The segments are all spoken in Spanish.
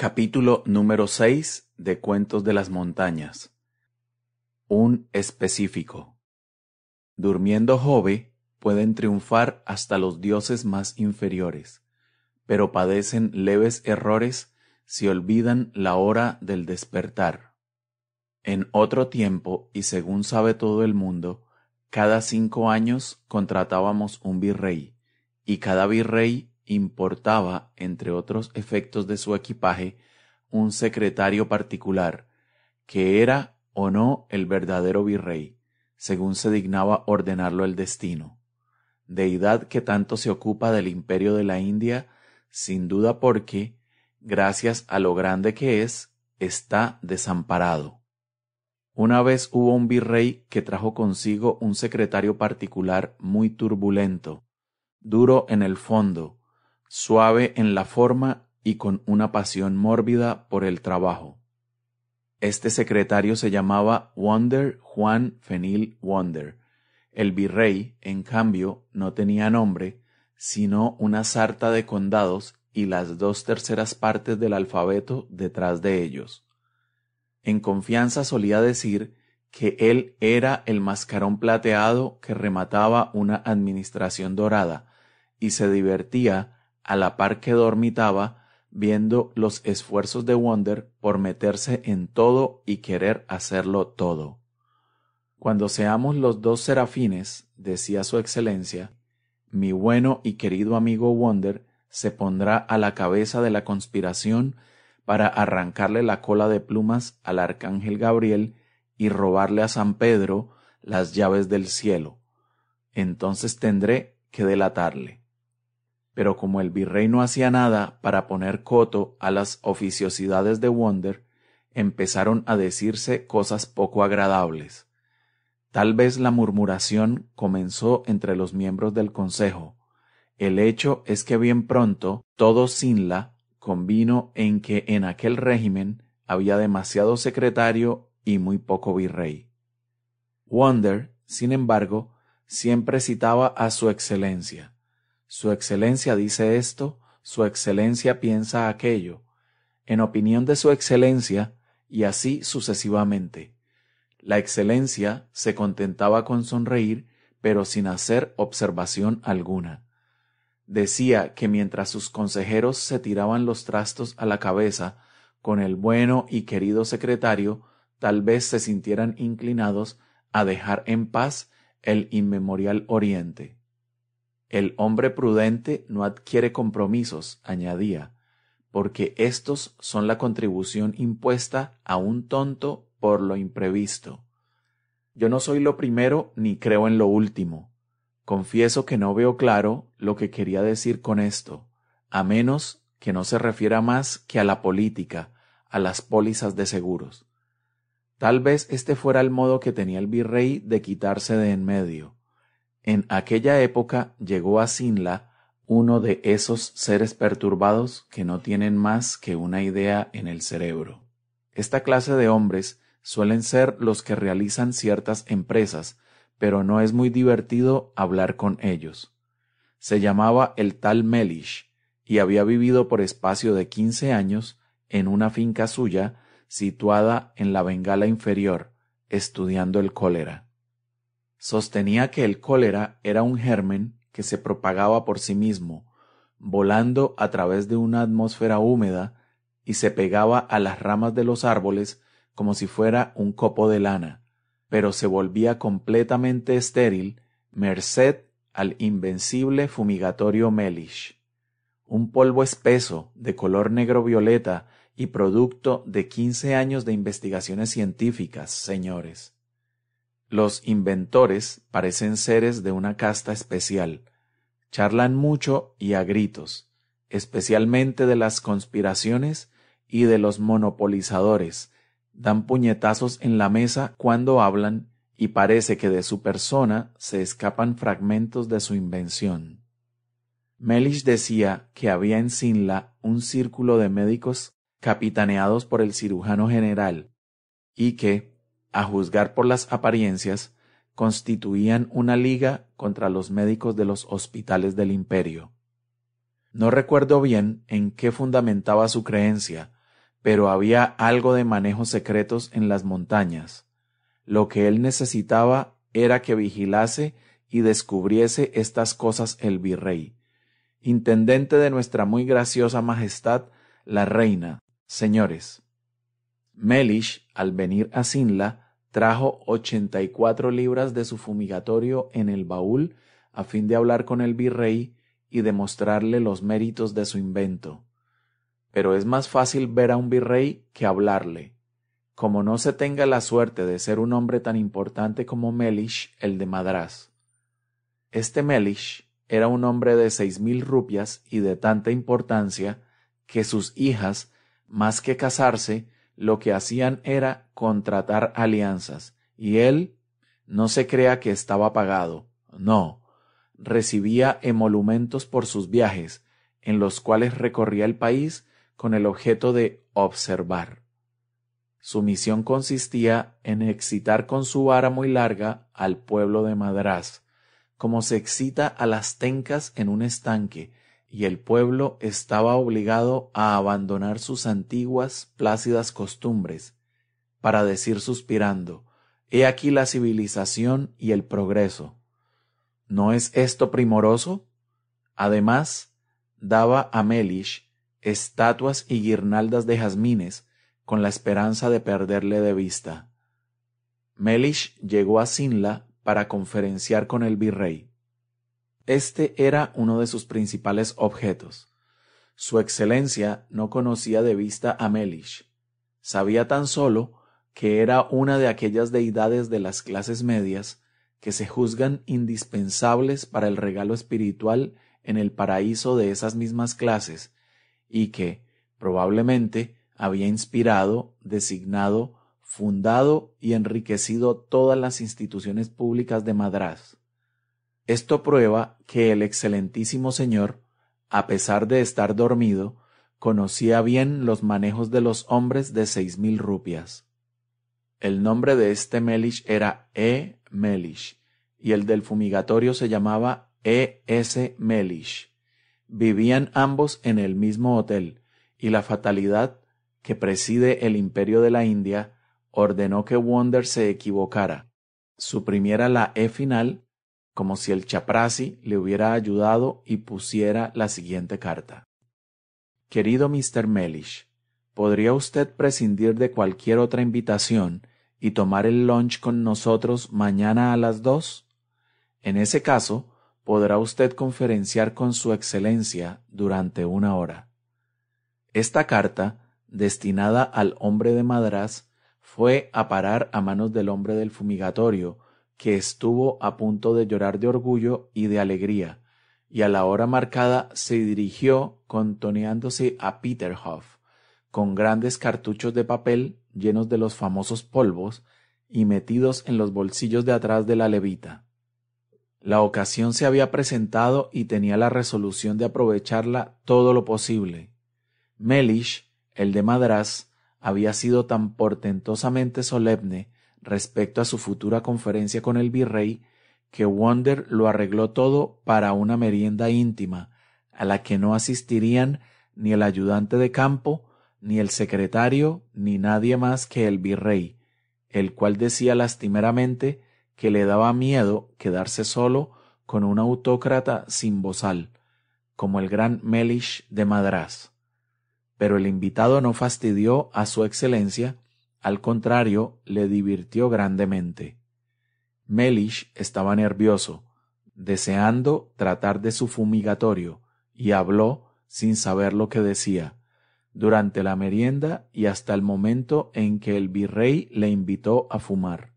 Capítulo número 6 de Cuentos de las Montañas. Un específico. Durmiendo Jove pueden triunfar hasta los dioses más inferiores, pero padecen leves errores si olvidan la hora del despertar. En otro tiempo, y según sabe todo el mundo, cada cinco años contratábamos un virrey, y cada virrey importaba, entre otros efectos de su equipaje, un secretario particular, que era o no el verdadero virrey, según se dignaba ordenarlo el destino, deidad que tanto se ocupa del imperio de la India, sin duda porque, gracias a lo grande que es, está desamparado. Una vez hubo un virrey que trajo consigo un secretario particular muy turbulento, duro en el fondo, suave en la forma y con una pasión mórbida por el trabajo. Este secretario se llamaba Wonder Juan Fenil Wonder. El virrey, en cambio, no tenía nombre, sino una sarta de condados y las dos terceras partes del alfabeto detrás de ellos. En confianza solía decir que él era el mascarón plateado que remataba una administración dorada, y se divertía a la par que dormitaba, viendo los esfuerzos de Wonder por meterse en todo y querer hacerlo todo. Cuando seamos los dos serafines, decía su excelencia, mi bueno y querido amigo Wonder se pondrá a la cabeza de la conspiración para arrancarle la cola de plumas al arcángel Gabriel y robarle a San Pedro las llaves del cielo. Entonces tendré que delatarle pero como el virrey no hacía nada para poner coto a las oficiosidades de Wonder, empezaron a decirse cosas poco agradables. Tal vez la murmuración comenzó entre los miembros del consejo. El hecho es que bien pronto todo Sinla convino en que en aquel régimen había demasiado secretario y muy poco virrey. Wonder, sin embargo, siempre citaba a su excelencia. Su Excelencia dice esto, Su Excelencia piensa aquello, en opinión de Su Excelencia, y así sucesivamente. La Excelencia se contentaba con sonreír, pero sin hacer observación alguna. Decía que mientras sus consejeros se tiraban los trastos a la cabeza, con el bueno y querido secretario, tal vez se sintieran inclinados a dejar en paz el inmemorial Oriente. El hombre prudente no adquiere compromisos, añadía, porque estos son la contribución impuesta a un tonto por lo imprevisto. Yo no soy lo primero ni creo en lo último. Confieso que no veo claro lo que quería decir con esto, a menos que no se refiera más que a la política, a las pólizas de seguros. Tal vez este fuera el modo que tenía el virrey de quitarse de en medio, en aquella época llegó a Sinla uno de esos seres perturbados que no tienen más que una idea en el cerebro. Esta clase de hombres suelen ser los que realizan ciertas empresas, pero no es muy divertido hablar con ellos. Se llamaba el tal Melish, y había vivido por espacio de quince años en una finca suya situada en la Bengala inferior, estudiando el cólera. Sostenía que el cólera era un germen que se propagaba por sí mismo, volando a través de una atmósfera húmeda y se pegaba a las ramas de los árboles como si fuera un copo de lana, pero se volvía completamente estéril merced al invencible fumigatorio Melish, Un polvo espeso de color negro violeta y producto de quince años de investigaciones científicas, señores. Los inventores parecen seres de una casta especial. Charlan mucho y a gritos, especialmente de las conspiraciones y de los monopolizadores. Dan puñetazos en la mesa cuando hablan y parece que de su persona se escapan fragmentos de su invención. Mellish decía que había en Sinla un círculo de médicos capitaneados por el cirujano general y que, a juzgar por las apariencias, constituían una liga contra los médicos de los hospitales del imperio. No recuerdo bien en qué fundamentaba su creencia, pero había algo de manejos secretos en las montañas. Lo que él necesitaba era que vigilase y descubriese estas cosas el virrey, intendente de nuestra muy graciosa Majestad, la reina, señores. Melish, al venir a Sinla, Trajo ochenta y cuatro libras de su fumigatorio en el baúl a fin de hablar con el virrey y demostrarle los méritos de su invento. Pero es más fácil ver a un virrey que hablarle. Como no se tenga la suerte de ser un hombre tan importante como Melish, el de Madrás. Este Melish era un hombre de seis mil rupias y de tanta importancia que sus hijas, más que casarse, lo que hacían era contratar alianzas, y él no se crea que estaba pagado, no, recibía emolumentos por sus viajes, en los cuales recorría el país con el objeto de observar. Su misión consistía en excitar con su vara muy larga al pueblo de Madrás, como se excita a las tencas en un estanque, y el pueblo estaba obligado a abandonar sus antiguas plácidas costumbres, para decir suspirando, He aquí la civilización y el progreso. ¿No es esto primoroso? Además, daba a Melish estatuas y guirnaldas de jazmines, con la esperanza de perderle de vista. Melish llegó a Sinla para conferenciar con el virrey. Este era uno de sus principales objetos. Su excelencia no conocía de vista a Melish. Sabía tan solo que era una de aquellas deidades de las clases medias que se juzgan indispensables para el regalo espiritual en el paraíso de esas mismas clases y que, probablemente, había inspirado, designado, fundado y enriquecido todas las instituciones públicas de Madrás. Esto prueba que el excelentísimo señor, a pesar de estar dormido, conocía bien los manejos de los hombres de seis mil rupias. El nombre de este Melish era E. Melish, y el del fumigatorio se llamaba E. S. Melish. Vivían ambos en el mismo hotel, y la fatalidad que preside el imperio de la India ordenó que Wonder se equivocara, suprimiera la E final como si el chaprasi le hubiera ayudado y pusiera la siguiente carta. Querido Mr. Mellish, ¿podría usted prescindir de cualquier otra invitación y tomar el lunch con nosotros mañana a las dos? En ese caso, podrá usted conferenciar con Su Excelencia durante una hora. Esta carta, destinada al hombre de Madras, fue a parar a manos del hombre del fumigatorio, que estuvo a punto de llorar de orgullo y de alegría, y a la hora marcada se dirigió contoneándose a Peterhof, con grandes cartuchos de papel llenos de los famosos polvos y metidos en los bolsillos de atrás de la levita. La ocasión se había presentado y tenía la resolución de aprovecharla todo lo posible. Mellish, el de Madras, había sido tan portentosamente solemne respecto a su futura conferencia con el virrey que Wonder lo arregló todo para una merienda íntima, a la que no asistirían ni el ayudante de campo, ni el secretario, ni nadie más que el virrey, el cual decía lastimeramente que le daba miedo quedarse solo con un autócrata sin bozal, como el gran Melish de Madras. Pero el invitado no fastidió a su excelencia, al contrario, le divirtió grandemente. Melish estaba nervioso, deseando tratar de su fumigatorio, y habló sin saber lo que decía, durante la merienda y hasta el momento en que el virrey le invitó a fumar.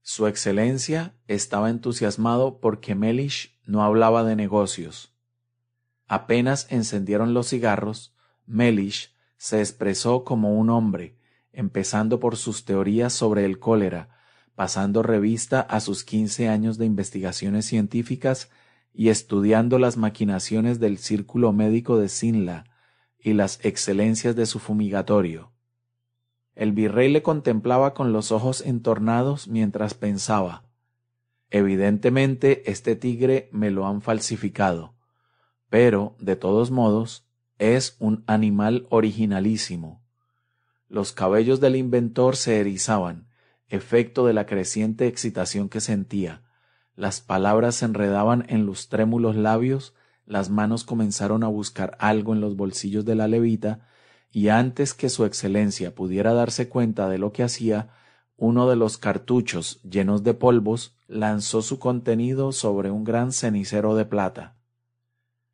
Su Excelencia estaba entusiasmado porque Melish no hablaba de negocios. Apenas encendieron los cigarros, Melish se expresó como un hombre empezando por sus teorías sobre el cólera, pasando revista a sus quince años de investigaciones científicas y estudiando las maquinaciones del círculo médico de Sinla y las excelencias de su fumigatorio. El virrey le contemplaba con los ojos entornados mientras pensaba Evidentemente este tigre me lo han falsificado, pero, de todos modos, es un animal originalísimo. Los cabellos del inventor se erizaban, efecto de la creciente excitación que sentía. Las palabras se enredaban en los trémulos labios, las manos comenzaron a buscar algo en los bolsillos de la levita, y antes que su excelencia pudiera darse cuenta de lo que hacía, uno de los cartuchos llenos de polvos lanzó su contenido sobre un gran cenicero de plata.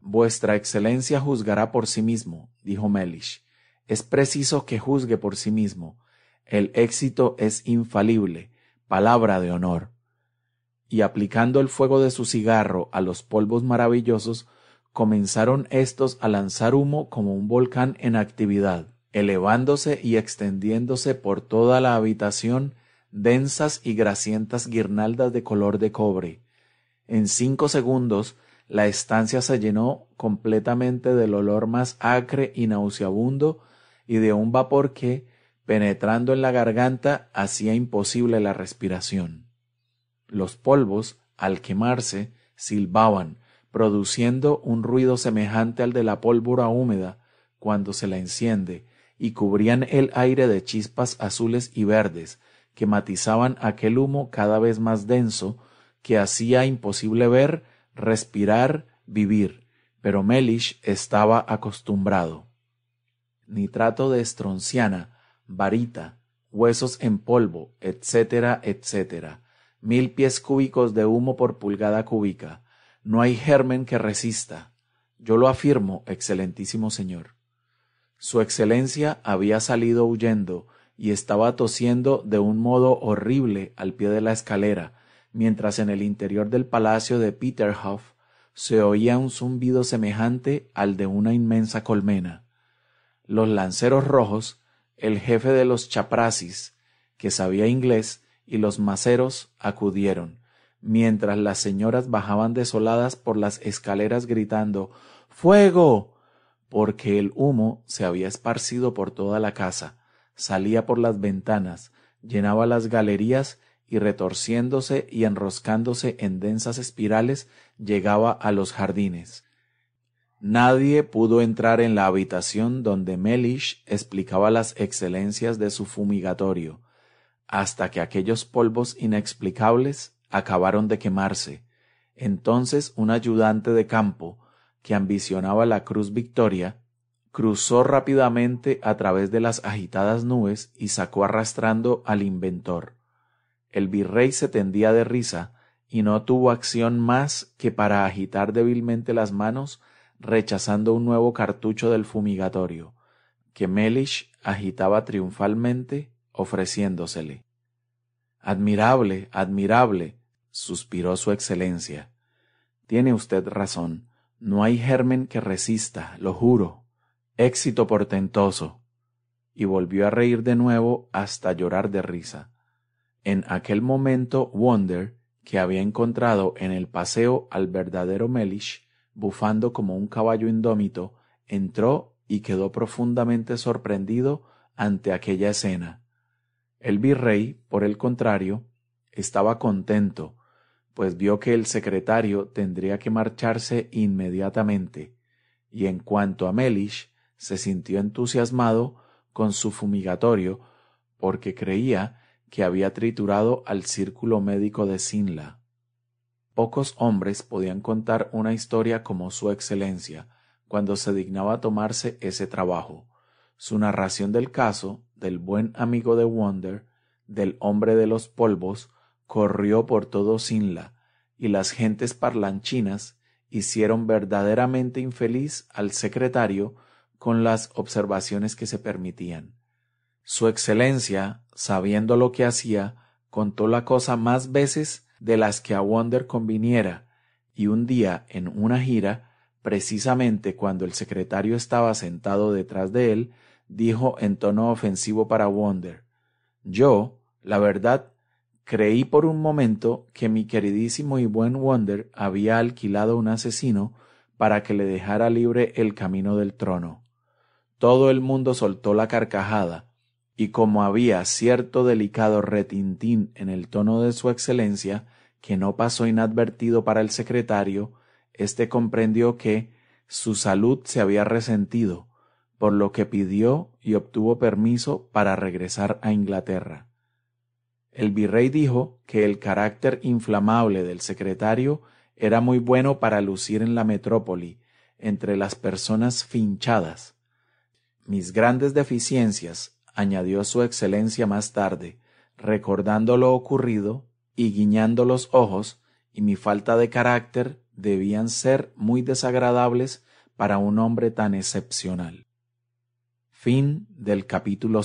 Vuestra excelencia juzgará por sí mismo, dijo Mellish. Es preciso que juzgue por sí mismo. El éxito es infalible, palabra de honor. Y aplicando el fuego de su cigarro a los polvos maravillosos, comenzaron éstos a lanzar humo como un volcán en actividad, elevándose y extendiéndose por toda la habitación densas y grasientas guirnaldas de color de cobre. En cinco segundos la estancia se llenó completamente del olor más acre y nauseabundo y de un vapor que, penetrando en la garganta, hacía imposible la respiración. Los polvos, al quemarse, silbaban, produciendo un ruido semejante al de la pólvora húmeda cuando se la enciende, y cubrían el aire de chispas azules y verdes, que matizaban aquel humo cada vez más denso, que hacía imposible ver, respirar, vivir. Pero Melish estaba acostumbrado nitrato de estronciana, varita, huesos en polvo, etcétera, etcétera. Mil pies cúbicos de humo por pulgada cúbica. No hay germen que resista. Yo lo afirmo, excelentísimo señor. Su excelencia había salido huyendo y estaba tosiendo de un modo horrible al pie de la escalera, mientras en el interior del palacio de Peterhof se oía un zumbido semejante al de una inmensa colmena los lanceros rojos, el jefe de los chaprasis, que sabía inglés, y los maceros acudieron, mientras las señoras bajaban desoladas por las escaleras gritando ¡Fuego! porque el humo se había esparcido por toda la casa, salía por las ventanas, llenaba las galerías y retorciéndose y enroscándose en densas espirales llegaba a los jardines. Nadie pudo entrar en la habitación donde Melish explicaba las excelencias de su fumigatorio, hasta que aquellos polvos inexplicables acabaron de quemarse. Entonces un ayudante de campo, que ambicionaba la Cruz Victoria, cruzó rápidamente a través de las agitadas nubes y sacó arrastrando al inventor. El virrey se tendía de risa y no tuvo acción más que para agitar débilmente las manos rechazando un nuevo cartucho del fumigatorio, que Mellish agitaba triunfalmente, ofreciéndosele. Admirable, admirable, suspiró su excelencia. Tiene usted razón. No hay germen que resista, lo juro. Éxito portentoso. Y volvió a reír de nuevo hasta llorar de risa. En aquel momento, Wonder, que había encontrado en el paseo al verdadero Mellish, bufando como un caballo indómito, entró y quedó profundamente sorprendido ante aquella escena. El virrey, por el contrario, estaba contento, pues vio que el secretario tendría que marcharse inmediatamente, y en cuanto a Melish, se sintió entusiasmado con su fumigatorio, porque creía que había triturado al círculo médico de Sinla. Pocos hombres podían contar una historia como su excelencia, cuando se dignaba tomarse ese trabajo. Su narración del caso, del buen amigo de Wonder, del hombre de los polvos, corrió por todo Sinla, y las gentes parlanchinas hicieron verdaderamente infeliz al secretario con las observaciones que se permitían. Su excelencia, sabiendo lo que hacía, contó la cosa más veces de las que a Wonder conviniera, y un día en una gira, precisamente cuando el secretario estaba sentado detrás de él, dijo en tono ofensivo para Wonder Yo, la verdad, creí por un momento que mi queridísimo y buen Wonder había alquilado un asesino para que le dejara libre el camino del trono. Todo el mundo soltó la carcajada, y como había cierto delicado retintín en el tono de su excelencia, que no pasó inadvertido para el secretario, éste comprendió que su salud se había resentido, por lo que pidió y obtuvo permiso para regresar a Inglaterra. El virrey dijo que el carácter inflamable del secretario era muy bueno para lucir en la metrópoli, entre las personas finchadas. Mis grandes deficiencias añadió su excelencia más tarde, recordando lo ocurrido y guiñando los ojos y mi falta de carácter debían ser muy desagradables para un hombre tan excepcional. Fin del capítulo